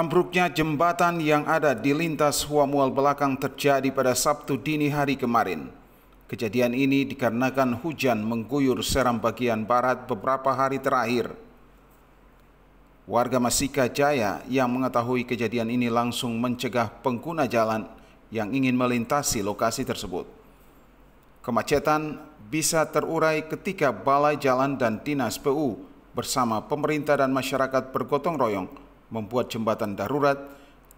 Ambruknya jembatan yang ada di lintas Huamual belakang terjadi pada Sabtu dini hari kemarin. Kejadian ini dikarenakan hujan mengguyur Seram bagian barat beberapa hari terakhir. Warga Masika Jaya yang mengetahui kejadian ini langsung mencegah pengguna jalan yang ingin melintasi lokasi tersebut. Kemacetan bisa terurai ketika Balai Jalan dan Dinas PU bersama pemerintah dan masyarakat bergotong royong membuat jembatan darurat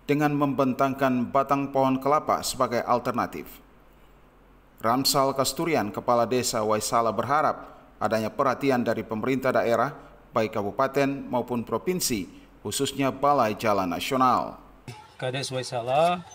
dengan membentangkan batang pohon kelapa sebagai alternatif. Ramsal Kasturian, Kepala Desa Waisala berharap adanya perhatian dari pemerintah daerah, baik kabupaten maupun provinsi, khususnya Balai Jalan Nasional. Kades Waisala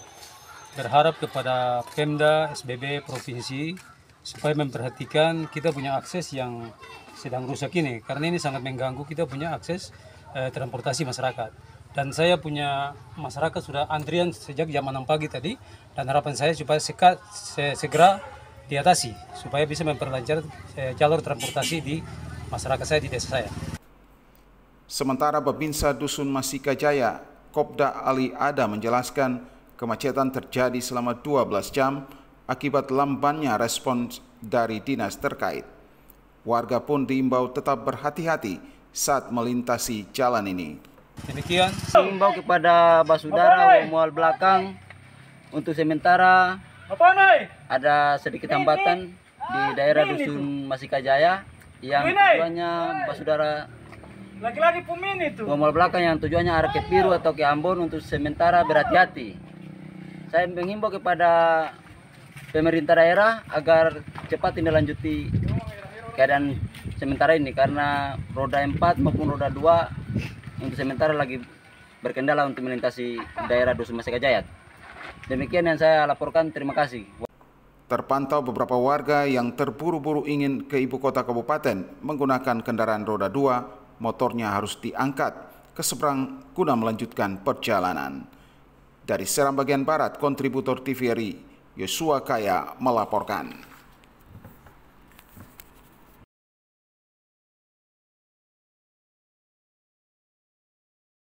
berharap kepada Pemda SBB Provinsi supaya memperhatikan kita punya akses yang sedang rusak ini karena ini sangat mengganggu kita punya akses eh, transportasi masyarakat. Dan saya punya masyarakat sudah antrian sejak jam 6 pagi tadi dan harapan saya supaya sekat, se segera diatasi supaya bisa memperlancar eh, jalur transportasi di masyarakat saya di desa saya. Sementara Babinsa Dusun Masika Jaya, Kopda Ali Ada menjelaskan kemacetan terjadi selama 12 jam akibat lambannya respons dari dinas terkait. Warga pun diimbau tetap berhati-hati saat melintasi jalan ini. Demikian. Himbau kepada Basudara mual belakang untuk sementara ada sedikit hambatan di daerah dusun Masikajaya yang tujuannya Basudara laki-laki pumin itu. Mual belakang yang tujuannya arah ke Piru atau ke Ambon untuk sementara berhati-hati. Saya menghimbau kepada pemerintah daerah agar cepat tindak lanjuti keadaan sementara ini karena roda 4 maupun roda 2 untuk sementara lagi berkendala untuk melintasi daerah Dusun Masika Demikian yang saya laporkan, terima kasih. Terpantau beberapa warga yang terburu-buru ingin ke ibu kota kabupaten menggunakan kendaraan roda dua, motornya harus diangkat ke seberang guna melanjutkan perjalanan. Dari Seram bagian Barat, kontributor TVRI, Yosua Kaya melaporkan.